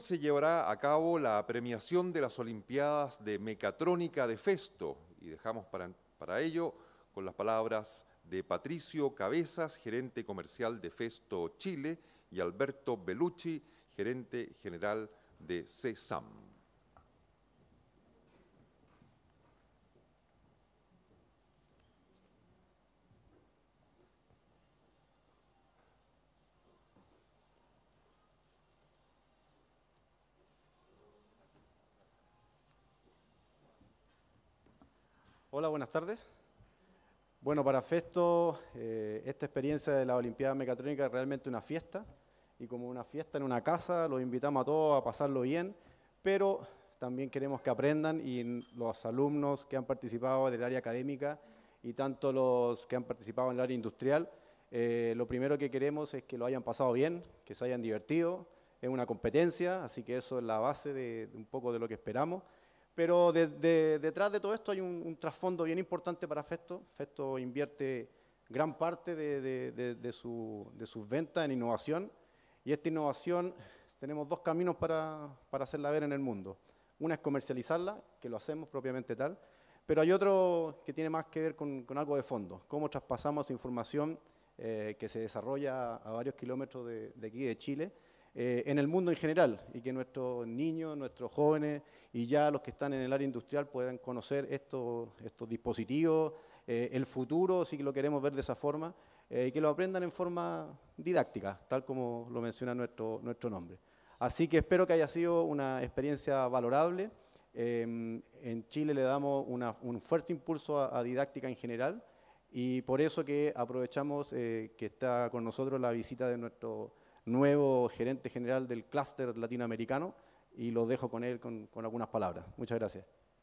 se llevará a cabo la premiación de las Olimpiadas de Mecatrónica de Festo y dejamos para, para ello con las palabras de Patricio Cabezas, gerente comercial de Festo Chile, y Alberto Bellucci, gerente general de CESAM. Hola, buenas tardes. Bueno, para Festo, eh, esta experiencia de la Olimpiada Mecatrónica es realmente una fiesta. Y como una fiesta en una casa, los invitamos a todos a pasarlo bien, pero también queremos que aprendan y los alumnos que han participado del área académica y tanto los que han participado en el área industrial, eh, lo primero que queremos es que lo hayan pasado bien, que se hayan divertido, es una competencia, así que eso es la base de un poco de lo que esperamos. Pero detrás de todo esto hay un, trasfondo bien importante para Festo. Festo invierte gran parte de, sus ventas en innovación y esta innovación tenemos dos caminos para, hacerla ver en el mundo. Una es comercializarla, que lo hacemos propiamente tal, pero hay otro que tiene más que ver con, algo de fondo, cómo traspasamos información eh, que se desarrolla a varios kilómetros de, de aquí de Chile eh, en el mundo en general y que nuestros niños, nuestros jóvenes y ya los que están en el área industrial puedan conocer estos, estos dispositivos, eh, el futuro, si lo queremos ver de esa forma, eh, y que lo aprendan en forma didáctica, tal como lo menciona nuestro, nuestro nombre. Así que espero que haya sido una experiencia valorable. en Chile le damos un fuerte impulso a, didáctica en general y por eso que aprovechamos que está con nosotros la visita de nuestro nuevo gerente general del clúster latinoamericano y lo dejo con él con algunas palabras. Muchas gracias.